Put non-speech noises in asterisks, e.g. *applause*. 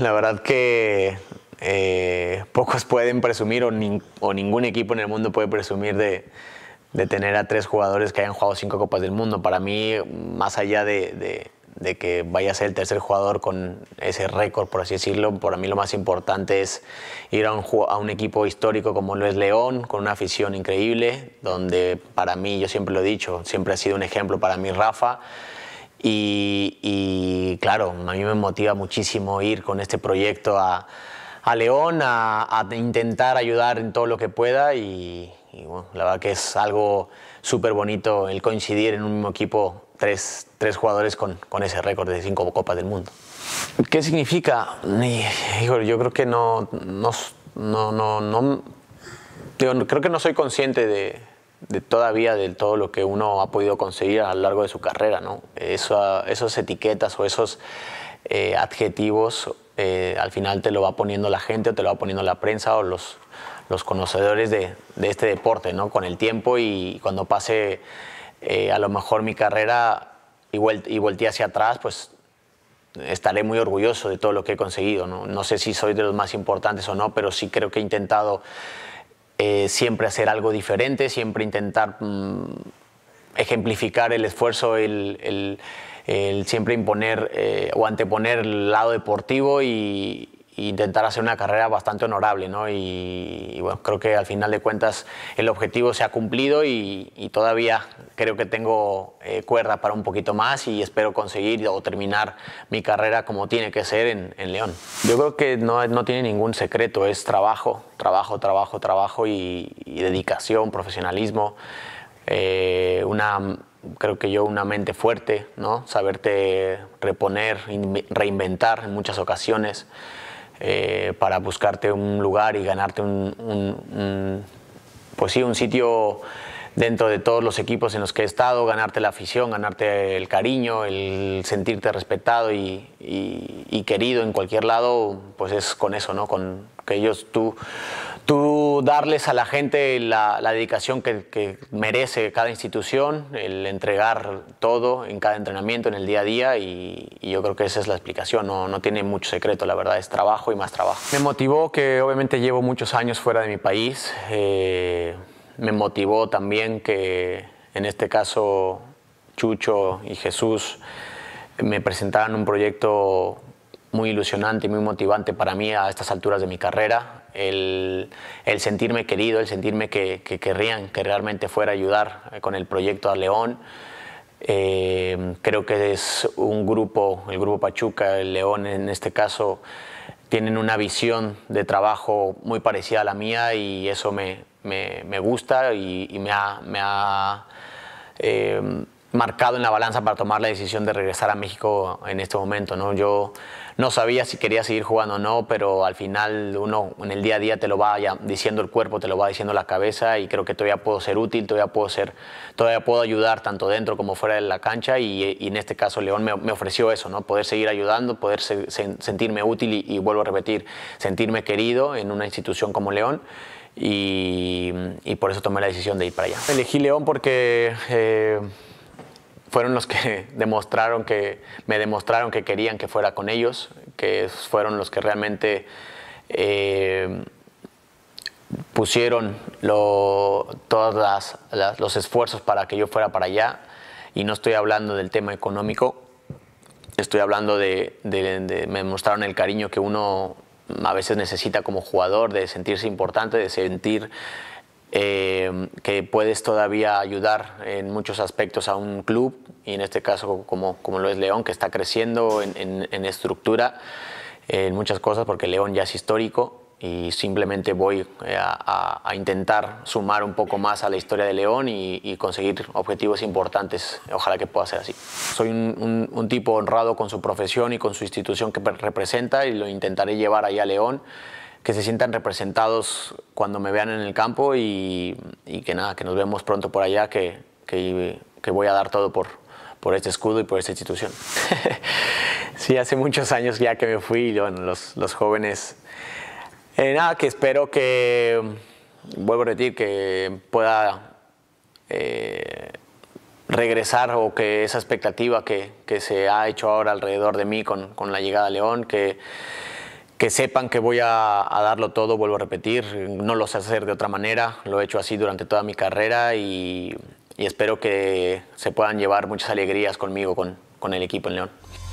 La verdad que eh, pocos pueden presumir o, ningún equipo en el mundo puede presumir de, tener a tres jugadores que hayan jugado cinco Copas del Mundo. Para mí, más allá de, que vaya a ser el tercer jugador con ese récord, por así decirlo, para mí lo más importante es ir a un, a un equipo histórico como lo es León, con una afición increíble, donde para mí, yo siempre lo he dicho, siempre ha sido un ejemplo para mí Rafa. Y, claro, a mí me motiva muchísimo ir con este proyecto a, a León, a, intentar ayudar en todo lo que pueda y, bueno, la verdad que es algo súper bonito el coincidir en un mismo equipo tres, tres jugadores con, con, ese récord de cinco Copas del Mundo. ¿Qué significa? yo creo que no, no, no, no, creo que no soy consciente de, de todavía de todo lo que uno ha podido conseguir a lo largo de su carrera, ¿no? eso esas etiquetas o esos eh, adjetivos eh, al final te lo va poniendo la gente o te lo va poniendo la prensa o los, los conocedores de, este deporte, ¿no? Con el tiempo y cuando pase eh, a lo mejor mi carrera y, y volteé hacia atrás, pues estaré muy orgulloso de todo lo que he conseguido, ¿no? No sé si soy de los más importantes o no, pero sí creo que he intentado eh, siempre hacer algo diferente, siempre intentar mm, ejemplificar el esfuerzo, el, siempre imponer eh, o anteponer el lado deportivo y, e intentar hacer una carrera bastante honorable, ¿no? Y, bueno, creo que al final de cuentas el objetivo se ha cumplido y, todavía creo que tengo eh, cuerda para un poquito más y espero conseguir o terminar mi carrera como tiene que ser en, León. Yo creo que no, no, tiene ningún secreto, es trabajo, trabajo, trabajo, trabajo y, dedicación, profesionalismo, eh, una creo que yo una mente fuerte, ¿no? Saberte reponer, reinventar en muchas ocasiones. Eh, para buscarte un lugar y ganarte un, pues sí, un sitio dentro de todos los equipos en los que he estado, ganarte la afición, ganarte el cariño, el sentirte respetado y, querido en cualquier lado, pues es con eso, ¿no? Con que ellos, tú, tú darles a la gente la, dedicación que, merece cada institución, el entregar todo en cada entrenamiento, en el día a día, y, yo creo que esa es la explicación, no, tiene mucho secreto, la verdad, es trabajo y más trabajo. Me motivó que obviamente llevo muchos años fuera de mi país, eh, me motivó también que en este caso Chucho y Jesús me presentaran un proyecto muy ilusionante y muy motivante para mí a estas alturas de mi carrera el, sentirme querido, el sentirme que, querrían que realmente fuera a ayudar eh, con el proyecto a León. Eh, creo que es un grupo, el grupo Pachuca, el León en este caso, tienen una visión de trabajo muy parecida a la mía y eso me, gusta y, me ha, me eh, marcado en la balanza para tomar la decisión de regresar a México en este momento. ¿no? Yo no sabía si quería seguir jugando o no, pero al final uno en el día a día te lo va diciendo el cuerpo, te lo va diciendo la cabeza y creo que todavía puedo ser útil, todavía puedo, ser, todavía puedo ayudar tanto dentro como fuera de la cancha y, en este caso León me, ofreció eso, ¿no? poder seguir ayudando, poder sentirme útil y, vuelvo a repetir, sentirme querido en una institución como León. Y, por eso tomé la decisión de ir para allá. Elegí León porque eh, fueron los que *laughs* demostraron que, me demostraron que querían que fuera con ellos, que fueron los que realmente eh, pusieron todos los esfuerzos para que yo fuera para allá. Y no estoy hablando del tema económico, estoy hablando de, de, me mostraron el cariño que uno a veces necesita como jugador, de sentirse importante, de sentir Em, que puedes todavía ayudar en muchos aspectos a un club, y en este caso como, como lo es León, que está creciendo en, estructura, en muchas cosas, porque León ya es histórico, y simplemente voy a, intentar sumar un poco más a la historia de León y, conseguir objetivos importantes. Ojalá que pueda ser así. Soy un, tipo honrado con su profesión y con su institución que representa y lo intentaré llevar ahí a León que se sientan representados cuando me vean en el campo y, que nada, que nos vemos pronto por allá, que, que, voy a dar todo por, por este escudo y por esta institución. *laughs* sí, hace muchos años ya que me fui los, los jóvenes... Eh, nada, que espero que, vuelvo a repetir, que pueda eh, regresar o que esa expectativa que, que, se ha hecho ahora alrededor de mí con, con la llegada a León, que que sepan que voy a, darlo todo, vuelvo a repetir, no lo sé hacer de otra manera, lo he hecho así durante toda mi carrera y, y espero que se puedan llevar muchas alegrías conmigo, con, con el equipo en León.